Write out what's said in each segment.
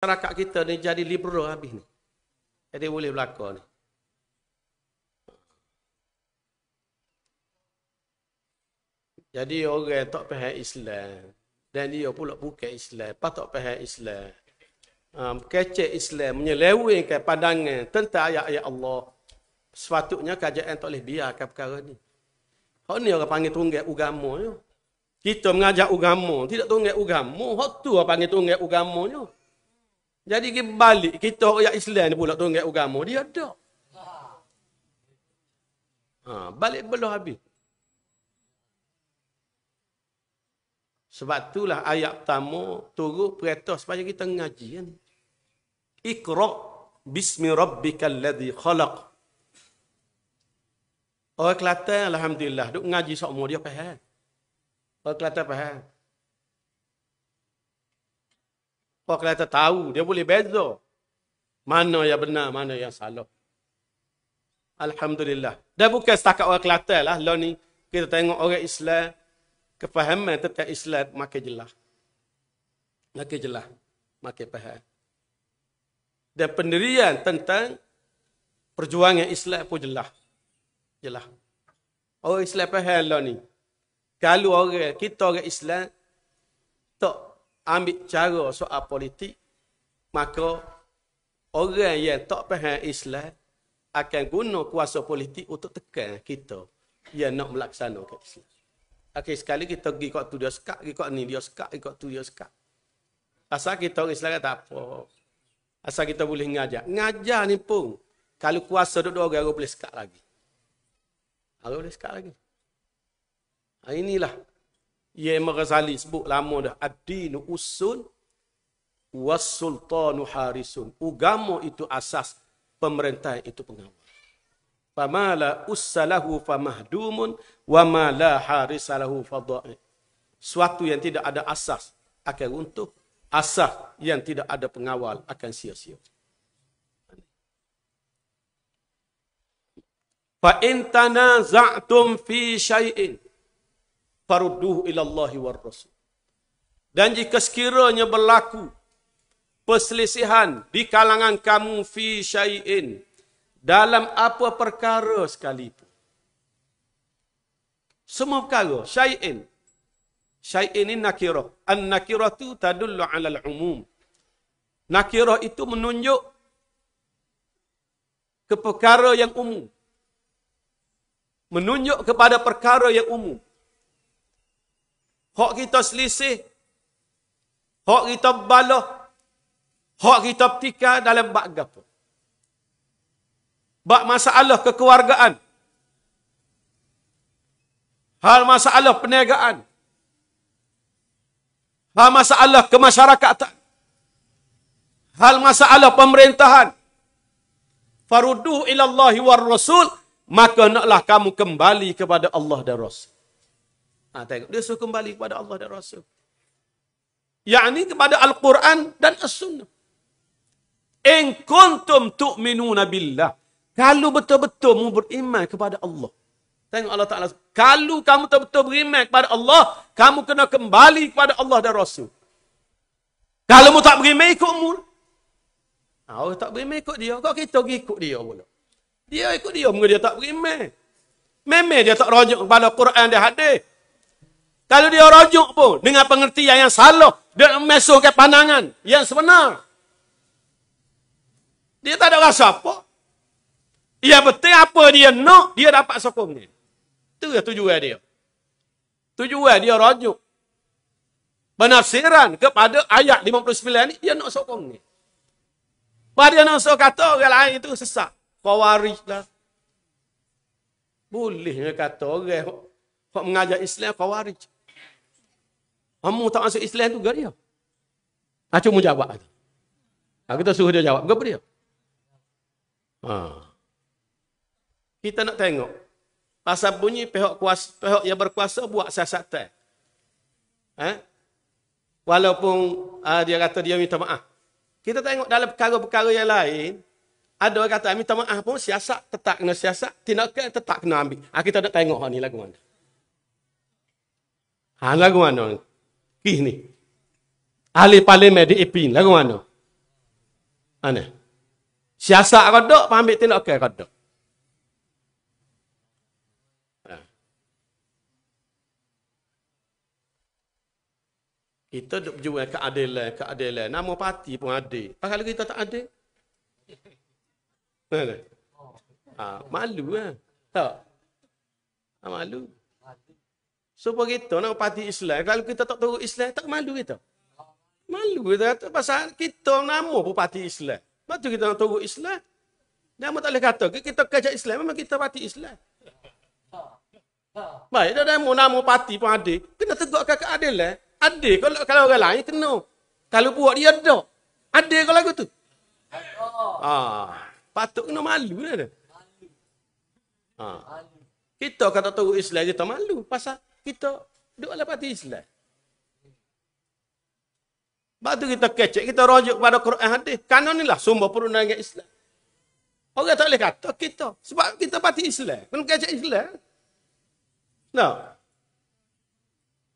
masyarakat kita ni jadi liberal habis ni. Jadi boleh berlaku ni. Jadi orang tak faham Islam. Dan dia pula bukan Islam. Lepas tak faham Islam. Um, kecek Islam. Menyelewinkan pandangan tentang ayat-ayat Allah. Sepatutnya kajian tak boleh biarkan perkara ni. Hak ni orang panggil tunggak ugamu Kita mengajak ugamu. Tidak tunggak ugamu. Hak tu orang panggil tunggak ugamu ni. Jadi kita balik, kita orang Islam ni pula tunggu agama. Dia ada. Ha, balik belah habis. Sebab itulah ayat pertama turut perintah supaya kita ngaji. Kan? Ikhra' bismi rabbikal ladhi khalaq. Orang Kelantan, Alhamdulillah, duk ngaji semua dia faham. Orang Kelantan faham. Kau kelihatan tahu. Dia boleh beza. Mana yang benar, mana yang salah. Alhamdulillah. Dia bukan setakat orang Kelantan lah. Lalu ni kita tengok orang Islam. Kefahaman tentang Islam makin jelas. Makin jelas. Makin faham. Dan pendirian tentang perjuangan Islam pun jelas. Jelas. Orang Islam faham lah ni. Kalau orang, kita orang Islam tak ambil cara soal politik, maka orang yang tak faham Islam akan guna kuasa politik untuk tekan kita yang nak melaksanakan Islam. Okey, sekali kita pergi kat tu dia sekat, pergi kat ni dia sekak, pergi kat tu dia sekat. Asal kita orang Islam kata apa? Asal kita boleh ngajar. Ngajar ni pun, kalau kuasa duduk orang, orang boleh sekat lagi. Orang boleh sekak lagi. Ha, inilah Imam Ghazali sebut lama dah ad-din usul was sultanu harisun. Agama itu asas, pemerintah itu pengawal. Famala ussalahu famahdumun wa ma la harisalahu fadha'i. Suatu yang tidak ada asas akan runtuh. Asas yang tidak ada pengawal akan sia-sia. Fa in tanaza'tum fi syai'in farudduh ilallahi war rasul. Dan jika sekiranya berlaku perselisihan di kalangan kamu fi syai'in dalam apa perkara sekalipun. Semua perkara syai'in. Syai'in ini nakirah. An-nakirah itu tadullu alal umum. Nakirah itu menunjuk ke perkara yang umum. Menunjuk kepada perkara yang umum. Hak kita selisih. Hak kita baloh. Hak kita petikan dalam bak gapa. Bak masalah kekeluargaan. Hal masalah perniagaan. Hal masalah kemasyarakatan. Hal masalah pemerintahan. Farudu ilallahi war rasul. Maka naklah kamu kembali kepada Allah dan Rasul. Ha, tengok. Dia suruh kembali kepada Allah dan Rasul. Yang kepada Al-Quran dan As-Sunnah. In kuntum tu'minuna billah. Kalau betul-betul mu beriman kepada Allah. Tengok Allah Ta'ala. Kalau kamu betul-betul beriman kepada Allah, kamu kena kembali kepada Allah dan Rasul. Kalau mu tak beriman, ikut mu. Ha, orang tak beriman, ikut dia. Kau kita pergi ikut dia pula. Dia ikut dia, mungkin dia tak beriman. Memang dia tak rajuk kepada Quran dan hadis. Kalau dia rujuk pun dengan pengertian yang salah, dia mesuhkan pandangan yang sebenar. Dia tak ada rasa apa. Ia betul apa dia nak, dia dapat sokongnya. Itu tujuan dia. Tujuan dia rujuk. Penafsiran kepada ayat 59 ini, dia nak sokongnya. Pada dia nak sokong kata, orang lain itu sesak. Kau lah. Boleh kata orang yang mengajar Islam, kau Amu tak masuk Islam tu ke dia? Ha, ah, cuma jawab. Ha, kita suruh dia jawab. Kenapa dia? Ha. Kita nak tengok. Pasal bunyi pihak, kuasa, pihak yang berkuasa buat siasatan. Ha? Walaupun ha, dia kata dia minta maaf. Kita tengok dalam perkara-perkara yang lain. Ada orang kata minta maaf pun siasat tetap kena siasat. Tindakan tetap kena ambil. Ha, kita nak tengok ha, ni lagu mana. Ha, lagu mana Pih ni. Ahli parlimen di Ipin. Lagu mana? Mana? Siasat kodok, pambil tindakan kodok. Ha. Kita duk jual keadilan, keadilan. Nama parti pun ada. Pakai kita tak ada. Mana? Ha, malu lah. Tak? malu. malu. Supaya kita nak parti Islam. Kalau kita tak tahu Islam, tak malu kita. Malu kita. Pasal kita nama pun parti Islam. Lepas kita nak tahu Islam. Nama tak boleh kata. Kita kajak Islam, memang kita parti Islam. Baik, dah nama, nama parti pun ada. Kena tegakkan keadilan. Ada kalau, kalau orang lain kena. Kalau buat dia ada. Ada kalau aku tu. Ah, patut kena malu dah. Ah. Ha. Kita kata tahu Islam kita malu. Pasal kita duduklah parti Islam. Sebab tu kita kecek, kita rojuk kepada Quran hadis. Kanon inilah sumber perundangan Islam. Orang tak boleh kata kita. Sebab kita parti Islam. Kena kecek Islam. No.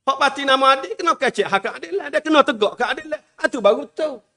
Pak parti nama adik kena kecek hak adik lah. Dia kena tegak ke adik lah. Itu ah, baru tahu.